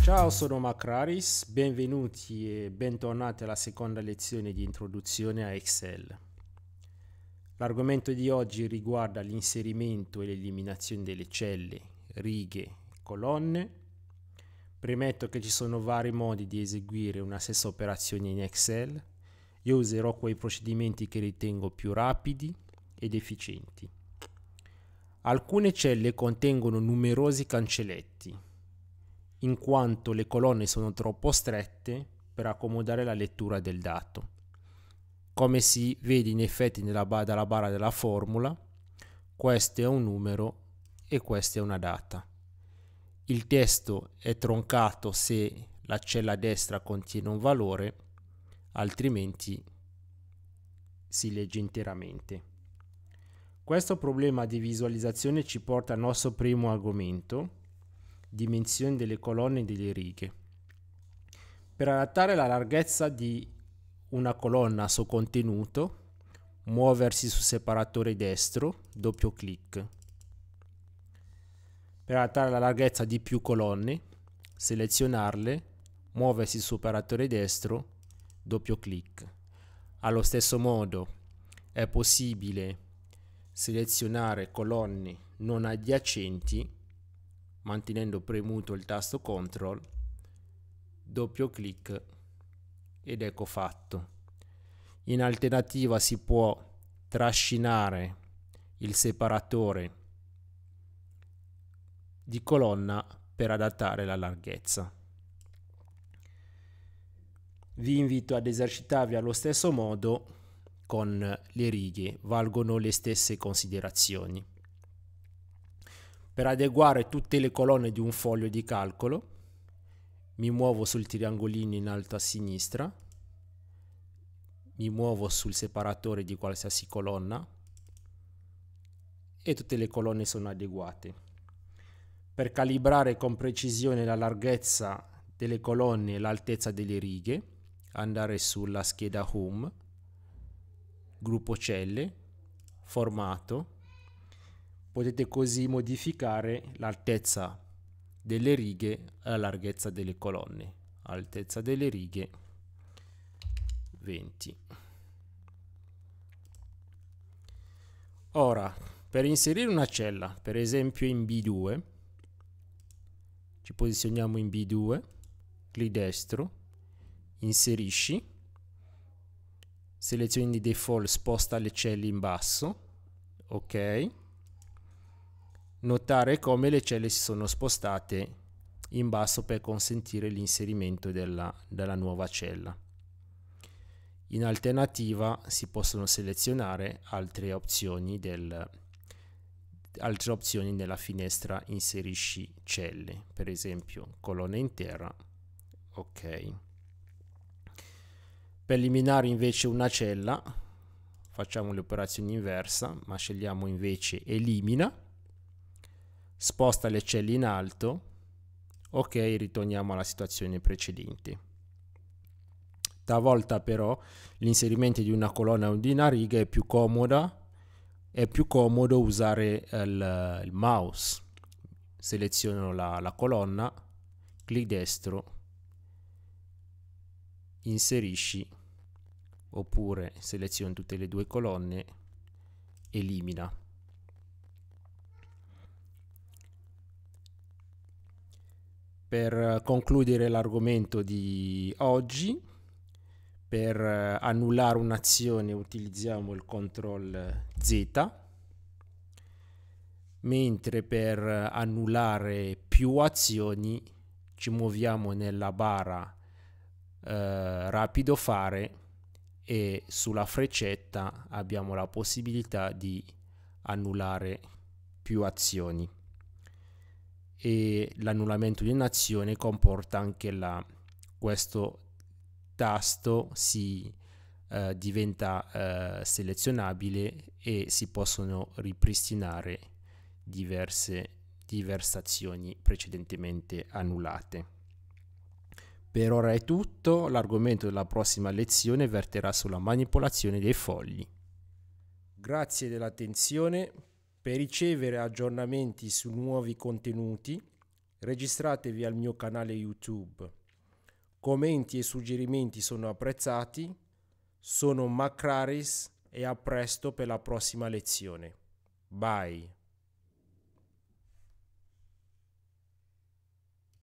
Ciao, sono Macraris, benvenuti e bentornati alla seconda lezione di introduzione a Excel. L'argomento di oggi riguarda l'inserimento e l'eliminazione delle celle, righe, colonne Premetto che ci sono vari modi di eseguire una stessa operazione in Excel. Io userò quei procedimenti che ritengo più rapidi ed efficienti. Alcune celle contengono numerosi cancelletti, in quanto le colonne sono troppo strette per accomodare la lettura del dato. Come si vede in effetti bar dalla barra della formula, questo è un numero e questa è una data il testo è troncato se la cella destra contiene un valore, altrimenti si legge interamente. Questo problema di visualizzazione ci porta al nostro primo argomento, dimensione delle colonne e delle righe. Per adattare la larghezza di una colonna al suo contenuto, muoversi sul separatore destro, doppio clic per adattare la larghezza di più colonne, selezionarle, muoversi su operatore destro, doppio clic. Allo stesso modo è possibile selezionare colonne non adiacenti mantenendo premuto il tasto CTRL, doppio clic ed ecco fatto. In alternativa si può trascinare il separatore di colonna per adattare la larghezza. Vi invito ad esercitarvi allo stesso modo con le righe, valgono le stesse considerazioni. Per adeguare tutte le colonne di un foglio di calcolo, mi muovo sul triangolino in alto a sinistra, mi muovo sul separatore di qualsiasi colonna e tutte le colonne sono adeguate per calibrare con precisione la larghezza delle colonne e l'altezza delle righe, andare sulla scheda Home, gruppo celle, formato, potete così modificare l'altezza delle righe e la larghezza delle colonne. Altezza delle righe 20. Ora, per inserire una cella, per esempio in B2, ci posizioniamo in B2, clic destro, inserisci, selezioni di default, sposta le celle in basso, ok. Notare come le celle si sono spostate in basso per consentire l'inserimento della, della nuova cella. In alternativa si possono selezionare altre opzioni del, altre opzioni nella finestra inserisci celle, per esempio colonna intera, ok. Per eliminare invece una cella facciamo l'operazione inversa, ma scegliamo invece elimina, sposta le celle in alto, ok, ritorniamo alla situazione precedente. Talvolta però l'inserimento di una colonna o di una riga è più comoda è più comodo usare il, il mouse. Seleziono la, la colonna, clic destro, inserisci oppure seleziono tutte le due colonne, elimina. Per concludere l'argomento di oggi, per eh, annullare un'azione utilizziamo il CTRL Z, mentre per eh, annullare più azioni ci muoviamo nella barra eh, rapido fare e sulla freccetta abbiamo la possibilità di annullare più azioni e l'annullamento di un'azione comporta anche la, questo tasto si eh, diventa eh, selezionabile e si possono ripristinare diverse diverse azioni precedentemente annullate. Per ora è tutto, l'argomento della prossima lezione verterà sulla manipolazione dei fogli. Grazie dell'attenzione, per ricevere aggiornamenti su nuovi contenuti registratevi al mio canale YouTube Commenti e suggerimenti sono apprezzati. Sono Macraris e a presto per la prossima lezione. Bye.